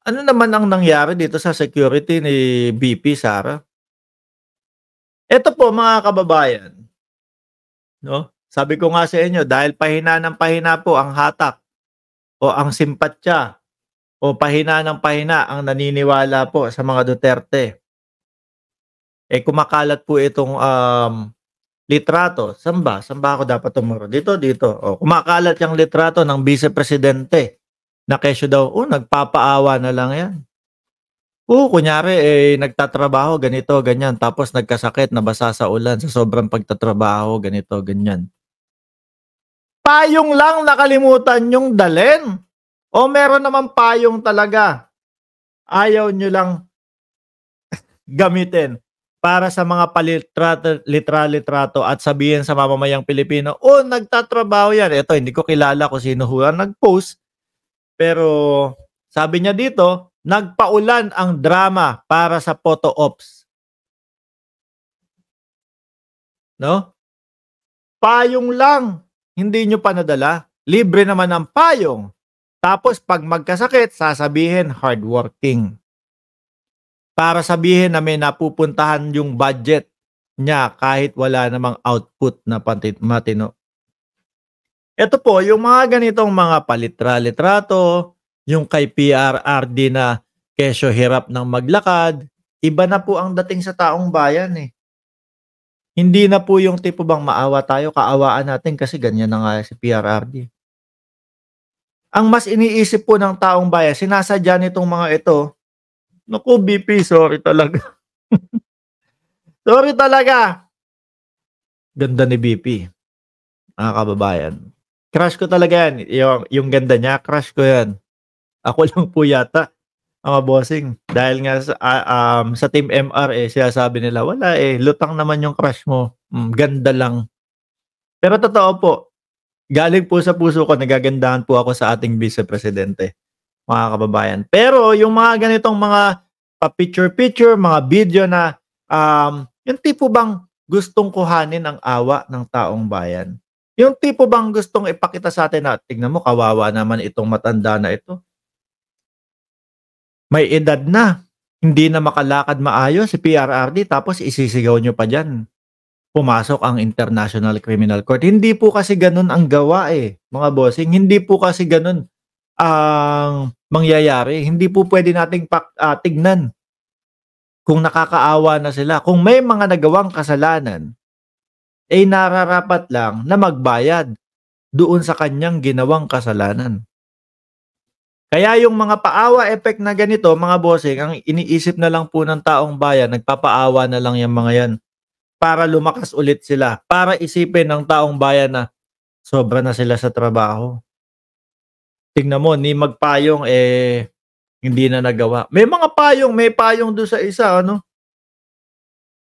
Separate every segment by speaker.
Speaker 1: Ano naman ang nangyari dito sa security ni BP Sara? Ito po mga kababayan. No? Sabi ko nga sa inyo, dahil pahina ng pahina po ang hatak o ang simpatya o pahina ng pahina ang naniniwala po sa mga Duterte. Eh kumakalat po itong um, litrato. Saan ba? Saan ba ako dapat tumuro? Dito, dito. O, kumakalat yung litrato ng vice-presidente na kesyo daw, oh, nagpapaawa na lang yan. Oo, oh, kunyari, eh, nagtatrabaho, ganito, ganyan. Tapos nagkasakit, nabasa sa ulan, sa sobrang pagtatrabaho, ganito, ganyan. Payong lang nakalimutan yung dalen. O meron naman payong talaga. Ayaw nyo lang gamitin para sa mga palitrato, litra-litrato at sabihin sa mamamayang Pilipino, oh, nagtatrabaho yan. Ito, hindi ko kilala kung sino hulang nag-post. Pero sabi niya dito, nagpaulan ang drama para sa photo ops. No? Payong lang, hindi nyo pa nadala. Libre naman ang payong. Tapos pag magkasakit, sasabihin hardworking. Para sabihin na may napupuntahan yung budget niya kahit wala namang output na matino. Ito po, yung mga ganitong mga palitra-litrato, yung kay PRRD na keso hirap ng maglakad, iba na po ang dating sa taong bayan eh. Hindi na po yung tipo bang maawa tayo, kaawaan natin kasi ganyan na nga si PRRD. Ang mas iniisip po ng taong bayan, sinasadya nitong mga ito, Naku, BP, sorry talaga. sorry talaga. Ganda ni BP, mga kababayan. Crush ko talaga yan. Yung, yung ganda niya, crush ko yan. Ako lang po yata, mga bossing. Dahil nga sa, uh, um, sa Team MR, eh, siya sabi nila, wala eh, lutang naman yung crush mo. Mm, ganda lang. Pero totoo po, galing po sa puso ko, nagagandahan po ako sa ating vice-presidente, mga kababayan. Pero yung mga ganitong mga pa-picture-picture, mga video na, um, yung tipo bang gustong kuhanin ang awa ng taong bayan. Yung tipo bang gustong ipakita sa atin na, tignan mo, kawawa naman itong matanda na ito. May edad na. Hindi na makalakad maayos si PRRD tapos isisigaw nyo pa dyan. Pumasok ang International Criminal Court. Hindi po kasi ganun ang gawa eh, mga bossing. Hindi po kasi ganun ang mangyayari. Hindi po pwede nating pak, uh, tignan kung nakakaawa na sila. Kung may mga nagawang kasalanan, ay nararapat lang na magbayad doon sa kanyang ginawang kasalanan. Kaya yung mga paawa effect na ganito, mga bossing, ang iniisip na lang po ng taong bayan, nagpapaawa na lang yung mga yan para lumakas ulit sila, para isipin ng taong bayan na sobra na sila sa trabaho. Tingnan mo, ni magpayong eh hindi na nagawa. May mga payong, may payong doon sa isa ano.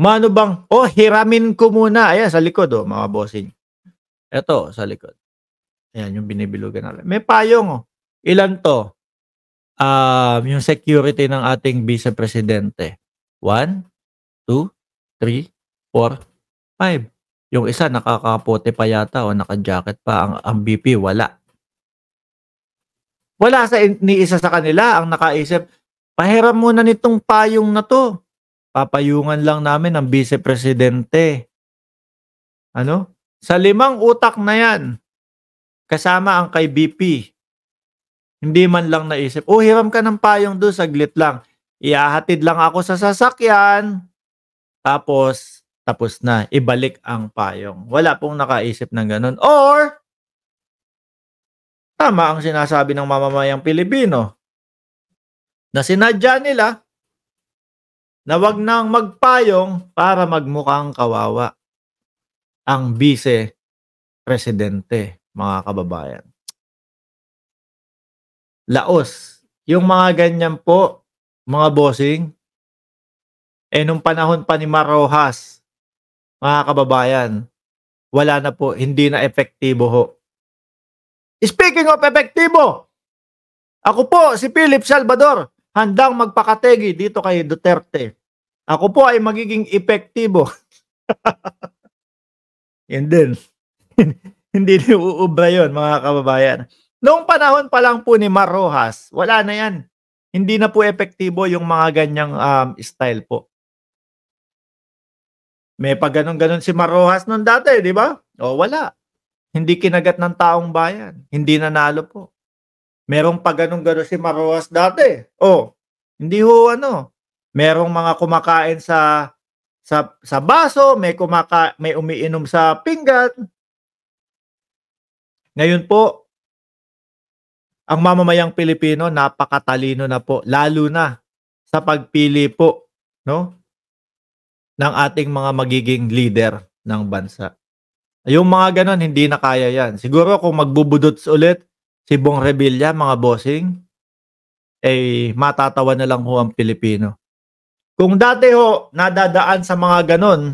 Speaker 1: Mano bang, oh, hiramin ko muna. Ayan, sa likod, oh, mga bossing. Ito, sa likod. Ayan, yung binibilugan natin. May payong, oh. Ilan to? Um, yung security ng ating vice-presidente. One, two, three, four, five. Yung isa, nakakapote pa yata o naka-jacket pa. Ang, ang BP, wala. Wala sa ni isa sa kanila ang nakaisip, pahiram muna nitong payong na to. Papayungan lang namin ang vice-presidente. Ano? Sa limang utak na yan, kasama ang kay BP. Hindi man lang naisip, oh hiram ka ng payong doon, saglit lang. Iahatid lang ako sa sasakyan. Tapos, tapos na, ibalik ang payong. Wala pong nakaisip ng ganun. Or, tama ang sinasabi ng mamamayang Pilipino na sinadya nila na wag nang magpayong para magmukhang kawawa ang vice presidente, mga kababayan. Laos, yung mga ganyan po, mga bossing, eh nung panahon pa ni Marojas, mga kababayan, wala na po, hindi na epektibo ho. Speaking of epektibo, ako po si Philip Salvador, handang magpakategi dito kay Duterte. Ako po ay magiging epektibo. And then, hindi na uubra yun, mga kababayan. Noong panahon pa lang po ni Mar Rojas, wala na yan. Hindi na po epektibo yung mga ganyang um, style po. May pag ganon-ganon si Mar Rojas noon dati, di ba? O wala. Hindi kinagat ng taong bayan. Hindi nanalo po. Merong pag ganun gano'n si Maruas dati. Oh, hindi ho ano. Merong mga kumakain sa sa sa baso, may kumaka may umiinom sa pinggan. Ngayon po, ang mamamayang Pilipino napakatalino na po lalo na sa pagpili po no ng ating mga magiging leader ng bansa. Yung mga ganun hindi na kaya yan. Siguro kung magbubudots ulit, si Bong Revilla, mga bossing, ay eh, matatawa na lang ho ang Pilipino. Kung dati ho, nadadaan sa mga ganon,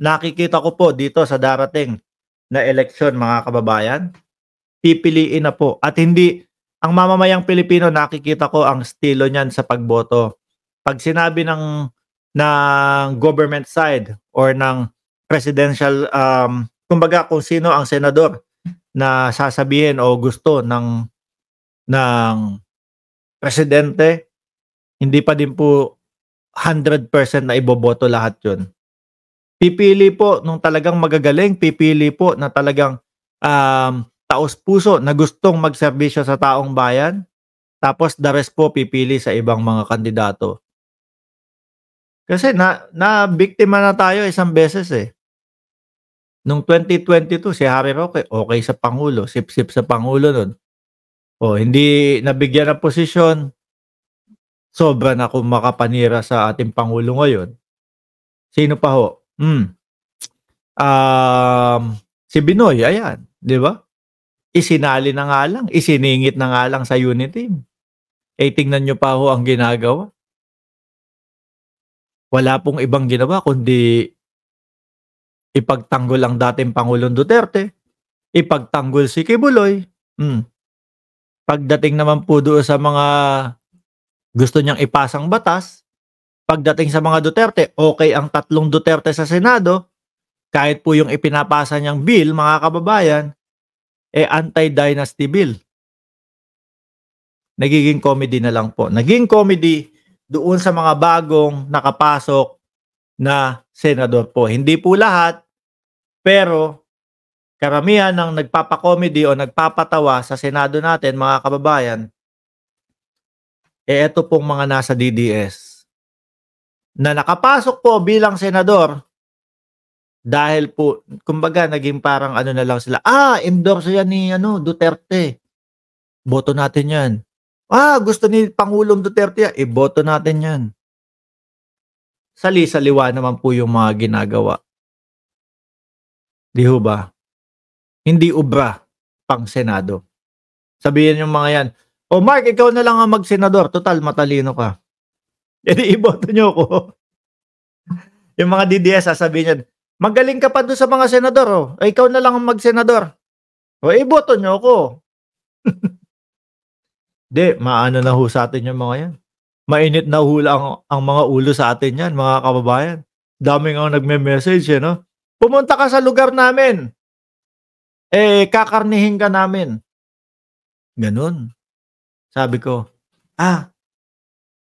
Speaker 1: nakikita ko po dito sa darating na eleksyon mga kababayan, pipiliin na po. At hindi, ang mamamayang Pilipino, nakikita ko ang estilo niyan sa pagboto. Pag sinabi ng, ng government side or ng presidential, um, kumbaga kung sino ang senador, na sasabihin o gusto ng ng presidente hindi pa din po 100% na iboboto lahat 'yon. Pipili po nung talagang magagaling, pipili po na talagang um, taos puso na gustong magserbisyo sa taong bayan. Tapos the rest po pipili sa ibang mga kandidato. Kasi na, na biktima na tayo isang beses eh. Nung 2022, si Harry Roque, okay sa Pangulo, sip-sip sa Pangulo nun. O, hindi nabigyan ng posisyon, sobra na kung makapanira sa ating Pangulo ngayon. Sino pa ho? Hmm. Um, si Binoy, ayan, di ba? Isinali na nga lang, isiningit na nga lang sa Unity. Eh, tingnan nyo pa ho ang ginagawa. Wala pong ibang ginawa kundi Ipagtanggol ang dating Pangulong Duterte. Ipagtanggol si Kibuloy. Mm. Pagdating naman po doon sa mga gusto niyang ipasang batas, pagdating sa mga Duterte, okay ang tatlong Duterte sa Senado, kahit po yung ipinapasa niyang bill, mga kababayan, eh anti-dynasty bill. Nagiging comedy na lang po. Naging comedy doon sa mga bagong nakapasok na senador po. Hindi po lahat, pero karamihan ng nagpapakomedy o nagpapatawa sa Senado natin, mga kababayan, eh ito pong mga nasa DDS na nakapasok po bilang senador dahil po, kumbaga, naging parang ano na lang sila, ah, endorso yan ni ano, Duterte. Boto natin yan. Ah, gusto ni Pangulong Duterte yan. Iboto eh, e, natin yan sali-saliwa naman po yung mga ginagawa. Di ho ba? Hindi ubra pang Senado. Sabihin yung mga yan, O oh Mark, ikaw na lang ang magsenador. Total, matalino ka. E di iboto nyo ko. yung mga DDS, sasabihin yan, magaling ka pa doon sa mga senador. Oh. Eh, ikaw na lang ang magsenador. O oh, iboto nyo ko. Di, maano na ho sa atin yung mga yan mainit na hula ang, ang mga ulo sa atin yan, mga kababayan. Dami ang nagme-message, eh, no? Pumunta ka sa lugar namin. Eh, kakarnihin ka namin. Ganun. Sabi ko, ah,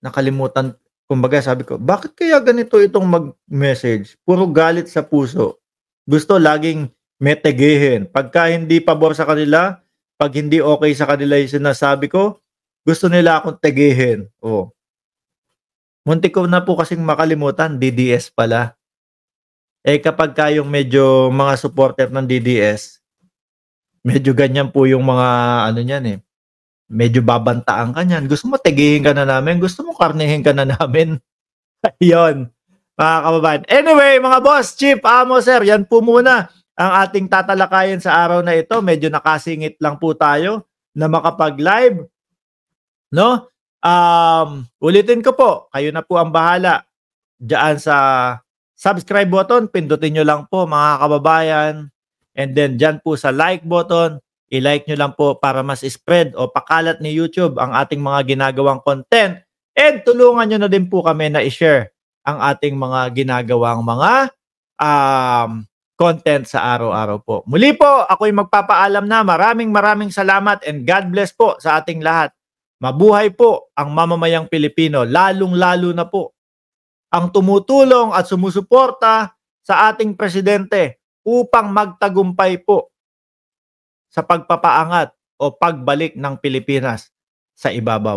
Speaker 1: nakalimutan, kumbaga sabi ko, bakit kaya ganito itong mag-message? Puro galit sa puso. Gusto laging metegehin. Pagka hindi pabor sa kanila, pag hindi okay sa kanila yung sinasabi ko, gusto nila akong tegehin. Oh. Muntik ko na po kasing makalimutan, DDS pala. Eh kapag kayong medyo mga supporter ng DDS, medyo ganyan po yung mga ano niyan eh. Medyo babantaan ka niyan. Gusto mo tigihin ka na namin? Gusto mo karnihin ka na namin? Ayun, mga kababayan. Anyway, mga boss, chief, amo, sir, yan po muna ang ating tatalakayin sa araw na ito. Medyo nakasingit lang po tayo na makapag-live. No? Um, ulitin ko po, kayo na po ang bahala. Diyan sa subscribe button, pindutin nyo lang po mga kababayan. And then dyan po sa like button, i-like nyo lang po para mas spread o pakalat ni YouTube ang ating mga ginagawang content. And tulungan nyo na din po kami na i-share ang ating mga ginagawang mga um, content sa araw-araw po. Muli po, ako'y magpapaalam na. Maraming maraming salamat and God bless po sa ating lahat. Mabuhay po ang mamamayang Pilipino, lalong-lalo na po ang tumutulong at sumusuporta sa ating presidente upang magtagumpay po sa pagpapaangat o pagbalik ng Pilipinas sa ibabaw.